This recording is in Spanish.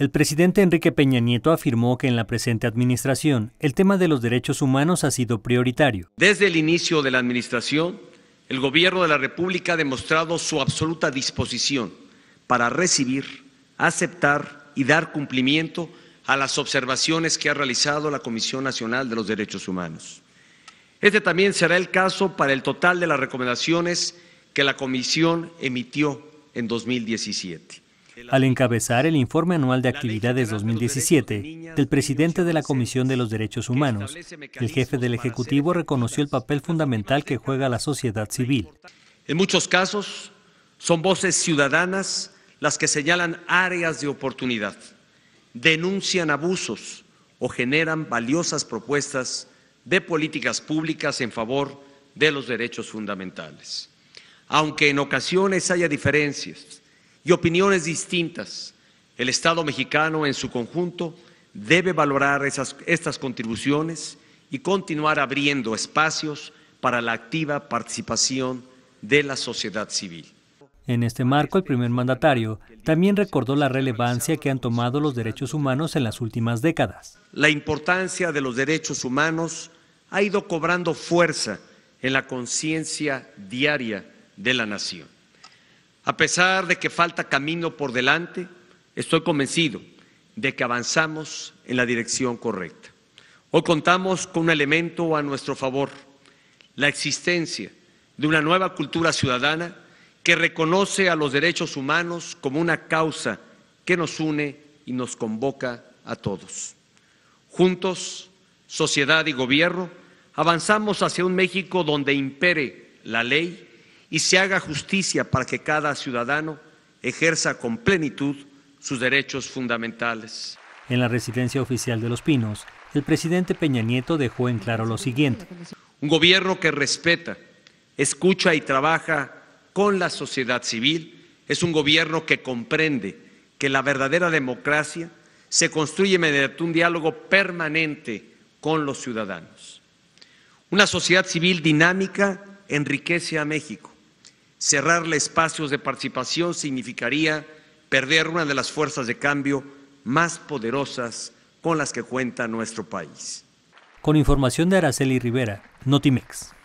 El presidente Enrique Peña Nieto afirmó que en la presente administración el tema de los derechos humanos ha sido prioritario. Desde el inicio de la administración, el Gobierno de la República ha demostrado su absoluta disposición para recibir, aceptar y dar cumplimiento a las observaciones que ha realizado la Comisión Nacional de los Derechos Humanos. Este también será el caso para el total de las recomendaciones que la Comisión emitió en 2017 al encabezar el informe anual de actividades 2017 del presidente de la Comisión de los Derechos Humanos. El jefe del Ejecutivo reconoció el papel fundamental que juega la sociedad civil. En muchos casos son voces ciudadanas las que señalan áreas de oportunidad, denuncian abusos o generan valiosas propuestas de políticas públicas en favor de los derechos fundamentales. Aunque en ocasiones haya diferencias y opiniones distintas, el Estado mexicano en su conjunto debe valorar estas contribuciones y continuar abriendo espacios para la activa participación de la sociedad civil. En este marco, el primer mandatario también recordó la relevancia que han tomado los derechos humanos en las últimas décadas. La importancia de los derechos humanos ha ido cobrando fuerza en la conciencia diaria de la nación. A pesar de que falta camino por delante, estoy convencido de que avanzamos en la dirección correcta. Hoy contamos con un elemento a nuestro favor, la existencia de una nueva cultura ciudadana que reconoce a los derechos humanos como una causa que nos une y nos convoca a todos. Juntos, sociedad y gobierno, avanzamos hacia un México donde impere la ley, y se haga justicia para que cada ciudadano ejerza con plenitud sus derechos fundamentales. En la residencia oficial de Los Pinos, el presidente Peña Nieto dejó en claro lo siguiente. Un gobierno que respeta, escucha y trabaja con la sociedad civil es un gobierno que comprende que la verdadera democracia se construye mediante un diálogo permanente con los ciudadanos. Una sociedad civil dinámica enriquece a México Cerrarle espacios de participación significaría perder una de las fuerzas de cambio más poderosas con las que cuenta nuestro país. Con información de Araceli Rivera, Notimex.